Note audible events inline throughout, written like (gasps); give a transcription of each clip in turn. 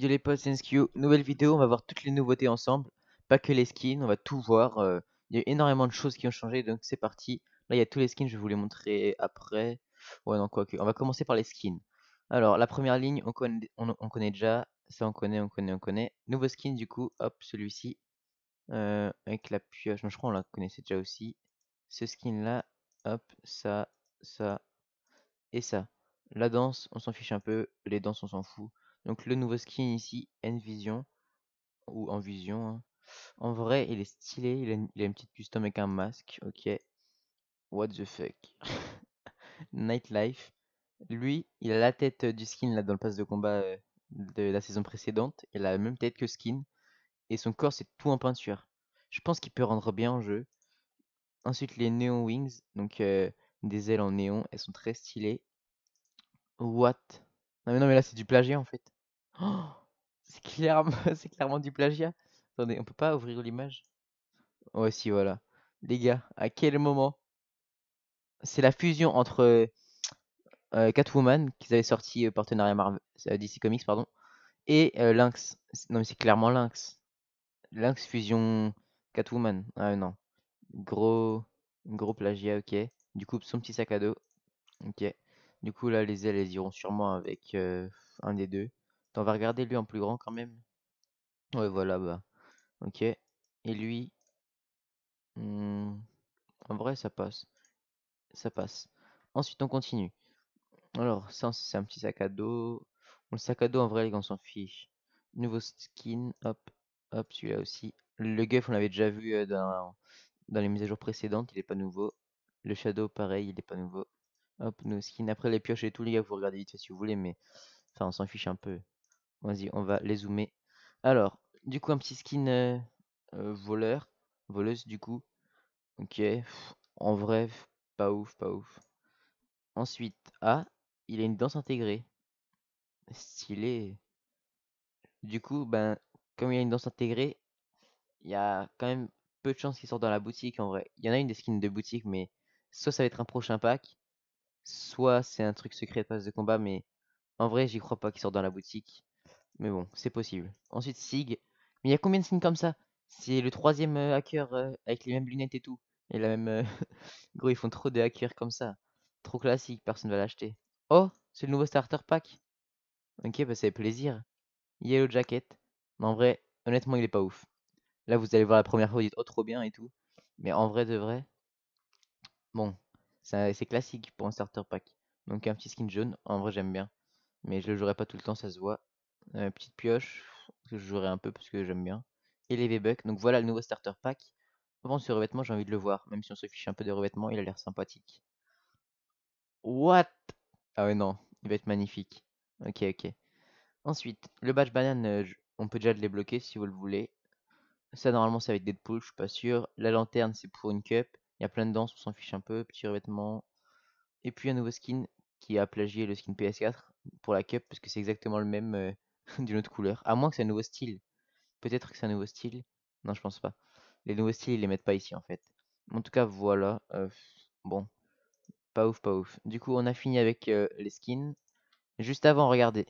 Yo les potes, SQ, nouvelle vidéo, on va voir toutes les nouveautés ensemble, pas que les skins, on va tout voir, euh, il y a énormément de choses qui ont changé, donc c'est parti. Là il y a tous les skins, je vais vous les montrer après, ouais non quoi on va commencer par les skins. Alors la première ligne, on connaît, on, connaît déjà, ça on connaît, on connaît, on connaît. Nouveau skin du coup, hop, celui-ci, euh, avec la pioche, je crois qu'on la connaissait déjà aussi. Ce skin là, hop, ça, ça, et ça. La danse, on s'en fiche un peu, les danses, on s'en fout. Donc le nouveau skin ici, Envision, ou Envision. Hein. En vrai, il est stylé, il a, une, petite custom avec un masque, ok. What the fuck. (laughs) Nightlife. Lui, il a la tête euh, du skin là dans le pass de combat euh, de la saison précédente. Il a la même tête que skin. Et son corps, c'est tout en peinture. Je pense qu'il peut rendre bien en jeu. Ensuite, les Neon Wings, donc euh, des ailes en néon, elles sont très stylées. What non mais là c'est du plagiat en fait. (gasps) (laughs) c'est clairement, du plagiat. Attendez, on peut pas ouvrir l'image. Ouais si voilà. Les gars, à quel moment C'est la fusion entre euh, Catwoman qu'ils avaient sorti euh, partenariat Marvel, euh, DC Comics pardon, et Lynx. Non mais c'est clairement Lynx. Lynx fusion Catwoman. Ah non. Gros gros plagiat, OK. Du coup, son petit sac à dos. OK. Du coup, là, les ailes, elles iront sûrement avec un des deux. on va regarder lui en plus grand quand même. Ouais, voilà, bah. Ok. Et lui. Hmm, en vrai, ça passe. Ça passe. Ensuite, on continue. Alors, ça, c'est un petit sac à dos. Le sac à dos, en vrai, les on s'en fiche. Nouveau skin. Hop. Hop, celui-là aussi. Le guff, on l'avait déjà vu dans, les mises à jour précédentes. Il est pas nouveau. Le shadow, pareil, il n'est pas nouveau. Hop, nos skins. Après les pioches et tout, les gars, vous regardez vite fait si vous voulez, mais enfin, on s'en fiche un peu. Vas-y, on va les zoomer. Alors, du coup, un petit skin euh, euh, voleur, voleuse, du coup. Ok, en vrai, pas ouf, pas ouf. Ensuite, ah, il a une danse intégrée. Stylé. Du coup, ben, comme il a une danse intégrée, il y a quand même peu de chances qu'il sorte dans la boutique en vrai. Il y en a une des skins de boutique, mais soit ça va être un prochain pack, soit c'est un truc secret de passe de combat, mais en vrai, j'y crois pas qu'il sort dans la boutique. Mais bon, c'est possible. Ensuite, Sig. Mais il y a combien de signes comme ça C'est le troisième euh, hacker euh, avec les mêmes lunettes et tout. Et la même. Euh, (laughs) gros, ils font trop de hackers comme ça. Trop classique, personne va l'acheter. Oh, c'est le nouveau starter pack. Ok, bah c'est plaisir. Yellow Jacket. Mais en vrai, honnêtement, il est pas ouf. Là, vous allez voir la première fois, vous dites oh, trop bien et tout. Mais en vrai, de vrai. Bon, c'est classique pour un starter pack. Donc un petit skin jaune, en vrai j'aime bien. Mais je le jouerai pas tout le temps, ça se voit. Euh, petite pioche, que je jouerai un peu parce que j'aime bien. Et les V-Bucks, donc voilà le nouveau starter pack. Avant ce revêtement, j'ai envie de le voir, même si on se fiche un peu de revêtement, il a l'air sympathique. What Ah ouais non, il va être magnifique. Ok, ok. Ensuite, le badge banane, euh, on peut déjà le débloquer si vous le voulez. Ça normalement c'est avec Deadpool, je suis pas sûr. La lanterne c'est pour une cup. Il y a plein de danses, on s'en fiche un peu, petit revêtement. Et puis un nouveau skin qui a plagié le skin PS4 pour la cup, parce que c'est exactement le même euh, (laughs) d'une autre couleur. À moins que c'est un nouveau style. Peut-être que c'est un nouveau style. Non, je pense pas. Les nouveaux styles, ils les mettent pas ici en fait. En tout cas, voilà. Euh, bon. Pas ouf, pas ouf. Du coup, on a fini avec euh, les skins. Juste avant, regardez.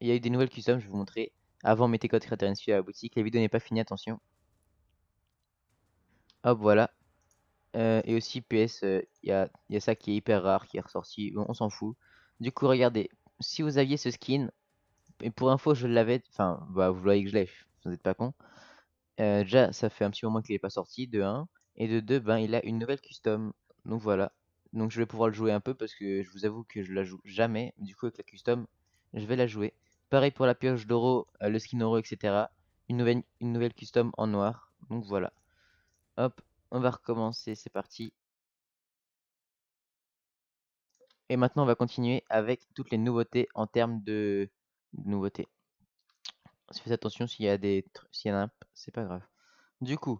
Il y a eu des nouvelles custom, je vais vous montrer. Avant, mettez code créateur à la boutique. La vidéo n'est pas finie, attention. Hop, voilà. Euh, et aussi PS, il euh, y, a, ça qui est hyper rare, qui est ressorti, on s'en fout. Du coup, regardez, si vous aviez ce skin, et pour info, je l'avais, enfin, bah, vous voyez que je l'ai, vous n'êtes pas con. Euh, déjà, ça fait un petit moment qu'il n'est pas sorti, de 1, et de 2, ben, il a une nouvelle custom, donc voilà. Donc je vais pouvoir le jouer un peu, parce que je vous avoue que je la joue jamais, du coup avec la custom, je vais la jouer. Pareil pour la pioche d'oro, le skin oro, etc. Une nouvelle, une nouvelle custom en noir, donc voilà. Hop, on va recommencer, c'est parti. Et maintenant, on va continuer avec toutes les nouveautés en termes de nouveautés. Faites attention s'il y a des s'il y en a, c'est pas grave. Du coup,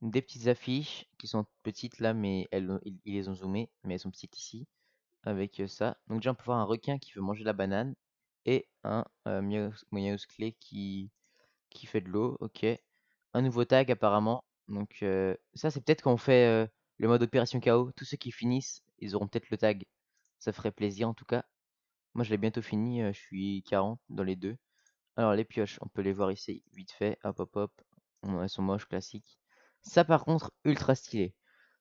des petites affiches qui sont petites là, mais elles, ils, les ont zoomées, mais elles sont petites ici. Avec euh, ça. Donc déjà, on peut voir un requin qui veut manger la banane et un euh, clé qui, qui fait de l'eau. Ok. Un nouveau tag apparemment donc ça, c'est peut-être quand on fait le mode opération KO, tous ceux qui finissent, ils auront peut-être le tag. Ça ferait plaisir en tout cas. Moi, je l'ai bientôt fini, je suis 40 dans les deux. Alors les pioches, on peut les voir ici, vite fait, hop hop hop. Elles sont moches, classiques. Ça par contre, ultra stylé.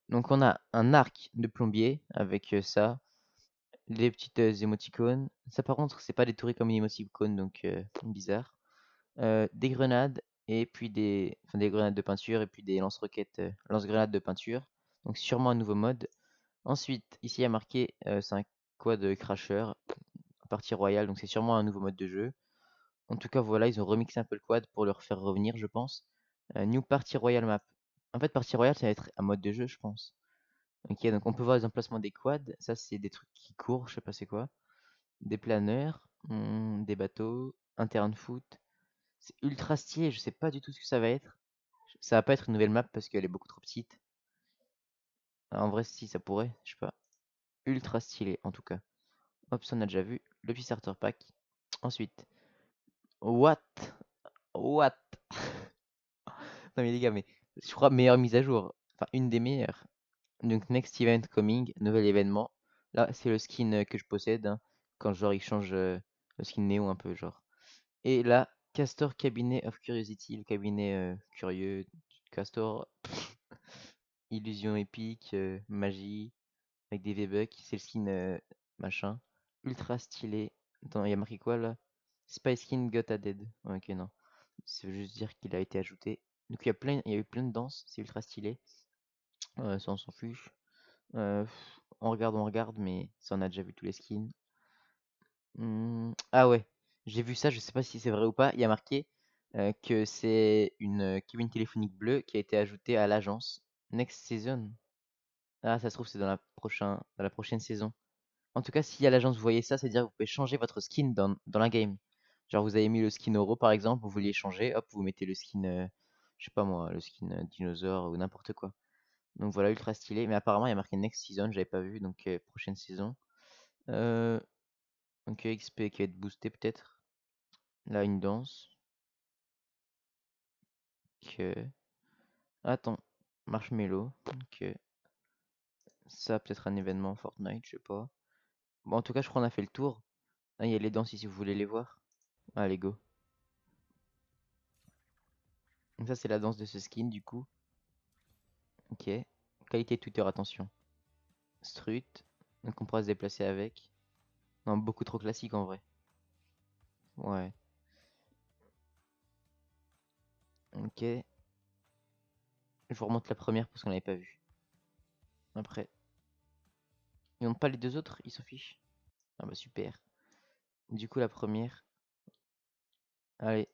Donc on a un arc de plombier avec ça. Les petites émoticônes. Ça par contre, c'est pas détouré comme une émoticône, donc bizarre. des grenades, et puis des, enfin, des grenades de peinture et puis des lance-roquettes, euh, lance-grenades de peinture. Donc sûrement un nouveau mode. Ensuite, ici il y a marqué 5 euh, c'est un quad crasher, partie royale, donc c'est sûrement un nouveau mode de jeu. En tout cas, voilà, ils ont remixé un peu le quad pour le refaire revenir, je pense. Euh, new Party Royal Map. En fait, partie royale, ça va être un mode de jeu, je pense. Ok, donc on peut voir les emplacements des quads. Ça, c'est des trucs qui courent, je sais pas c'est quoi. Des planeurs, hmm, des bateaux, un terrain de foot, c'est ultra stylé, je sais pas du tout ce que ça va être. Ça va pas être une nouvelle map parce qu'elle est beaucoup trop petite. En vrai, si, ça pourrait, je sais pas. Ultra stylé, en tout cas. Hop, ça on a déjà vu. Le petit starter pack. Ensuite. What What (laughs) Non mais les gars, mais je crois meilleure mise à jour. Enfin, une des meilleures. Donc, next event coming, nouvel événement. Là, c'est le skin euh, que je possède. Hein, quand genre, il change euh, le skin néo un peu, genre. Et là, Castor Cabinet of Curiosity, le cabinet curieux, Castor, (laughs) illusion épique, magie, avec des V-Bucks, c'est le skin machin, ultra stylé. Attends il y a marqué quoi là Spice Skin Got a Dead. Ok, non. Ça veut juste dire qu'il a été ajouté. Donc il y a, plein, il y a eu plein de danses, c'est ultra stylé. ça on s'en fiche. Euh, on regarde, on regarde, mais ça on a déjà vu tous les skins. Mmh, ah ouais, j'ai vu ça, je sais pas si c'est vrai ou pas, il y a marqué euh, que c'est une euh, cabine téléphonique bleue qui a été ajoutée à l'agence next season. Ah, ça se trouve, c'est dans, la la prochaine saison. En tout cas, si à l'agence vous voyez ça, c'est-à-dire que vous pouvez changer votre skin dans, la game. Genre, vous avez mis le skin euro par exemple, vous vouliez changer, hop, vous mettez le skin, euh, je sais pas moi, le skin dinosaure ou n'importe quoi. Donc voilà, ultra stylé. Mais apparemment, il y a marqué next season, j'avais pas vu, donc prochaine saison. donc XP qui va être boosté peut-être. Là, une danse. Que. Attends. Marshmallow. Que... Ça, peut-être un événement Fortnite, je sais pas. Bon, en tout cas, je crois qu'on a fait le tour. Ah, il y a les danses si vous voulez les voir. Allez, go. ça, c'est la danse de ce skin, du coup. Ok. Qualité Twitter, attention. Strut. Donc on pourra se déplacer avec. Non, beaucoup trop classique en vrai. Ouais. Ok. Je vous remonte la première parce qu'on l'avait pas vu. Après. Ils n'ont pas les deux autres, ils s'en fichent. Ah bah super. Du coup la première. Allez.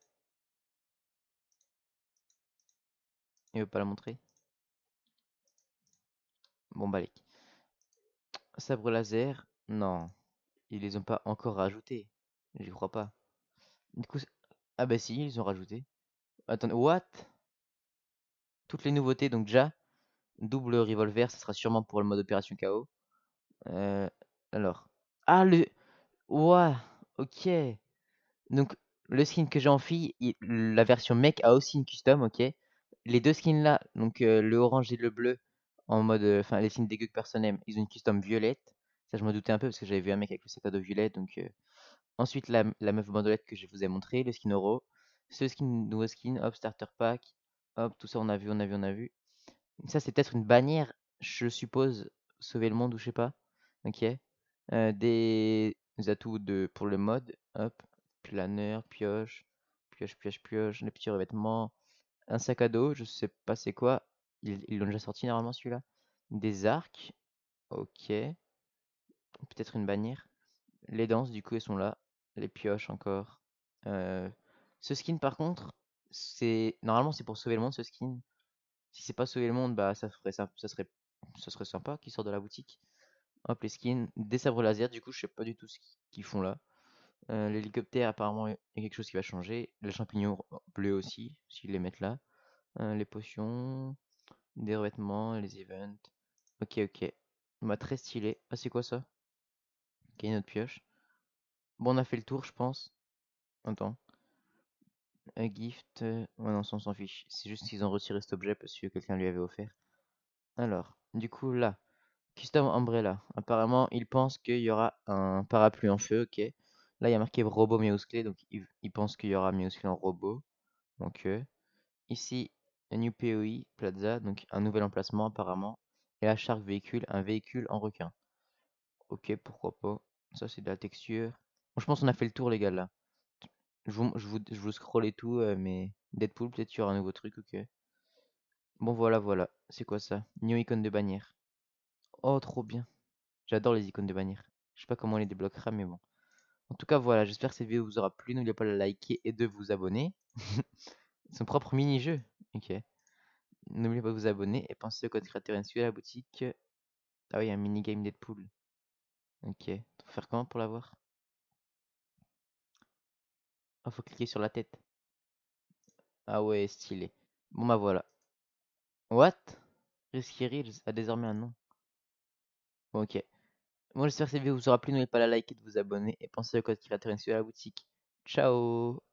Il veut pas la montrer. Bon bah les... Sabre laser. Non. Ils les ont pas encore rajoutés. Je crois pas. Du coup, ah bah si, ils ont rajouté. Attends, what Toutes les nouveautés, donc déjà. Double revolver, ce sera sûrement pour le mode opération KO. Euh, alors. Ah, le. Ouah, ok. Donc, le skin que j'ai en fille, la version mec a aussi une custom, ok. Les deux skins là, donc euh, le orange et le bleu, en mode. Euh, enfin, les skins dégueu que personne aime, ils ont une custom violette. Ça, je me doutais un peu parce que j'avais vu un mec avec le set à dos violet. Donc, ensuite, la, la meuf bandolette que je vous ai montré, le skin oro ce skin, nouveau skin, hop, starter pack, hop, tout ça, on a vu, on a vu, on a vu. Ça, c'est peut-être une bannière, je suppose, sauver le monde ou je sais pas. Ok. Euh, des atouts de, pour le mode, hop, planeur, pioche, pioche, pioche, pioche, les petits revêtements, un sac à dos, je sais pas c'est quoi, ils l'ont déjà sorti normalement celui-là. Des arcs, ok. Peut-être une bannière. Les danses, du coup, elles sont là. Les pioches encore. Euh, ce skin, par contre, c'est normalement c'est pour sauver le monde ce skin. Si c'est pas sauver le monde, bah ça ferait ça, ça serait ça serait sympa qu'il sort de la boutique. Hop les skins, des sabres laser. Du coup, je sais pas du tout ce qu'ils font là. Euh, l'hélicoptère, apparemment, il y a quelque chose qui va changer. Le champignon bleu aussi, s'ils les mettent là. Euh, les potions, des revêtements, les events. Ok, ok. m'a bah, très stylé. Ah, c'est quoi ça Ok, autre pioche. Bon, on a fait le tour, je pense. Attends. Un gift. Euh, ouais, non, on s'en fiche. C'est juste qu'ils ont retiré cet objet parce que quelqu'un lui avait offert. Alors, du coup, là. Custom Umbrella. Apparemment, il pense qu'il y aura un parapluie en feu, ok. Là, il y a marqué robot miausclé, donc il, pense qu'il y aura miausclé en robot. Donc, euh, ici, un new POI, Plaza, donc un nouvel emplacement apparemment. Et la Shark Véhicule, un véhicule en requin. Ok, pourquoi pas. Ça, c'est de la texture. Bon, je pense qu'on a fait le tour, les gars, là. Je vous, je vous, je et tout, euh, mais Deadpool, peut-être qu'il y aura un nouveau truc, ok. Bon, voilà, voilà. C'est quoi ça New icône de bannière. Oh, trop bien. J'adore les icônes de bannière. Je sais pas comment on les débloquera, mais bon. En tout cas, voilà. J'espère que cette vidéo vous aura plu. N'oubliez pas de la liker et de vous abonner. (laughs) Son propre mini-jeu. Ok. N'oubliez pas de vous abonner et pensez au code créateur inscrit à la boutique. Ah oui, un mini-game Deadpool. Ok. Faut faire comment pour l'avoir ah, faut cliquer sur la tête. Ah ouais, stylé. Bon bah voilà. What Risky Reels a désormais un nom. ok. Bon, j'espère que cette vidéo vous aura plu. N'oubliez pas de la liker, de vous abonner et pensez au code créateur sur la boutique. Ciao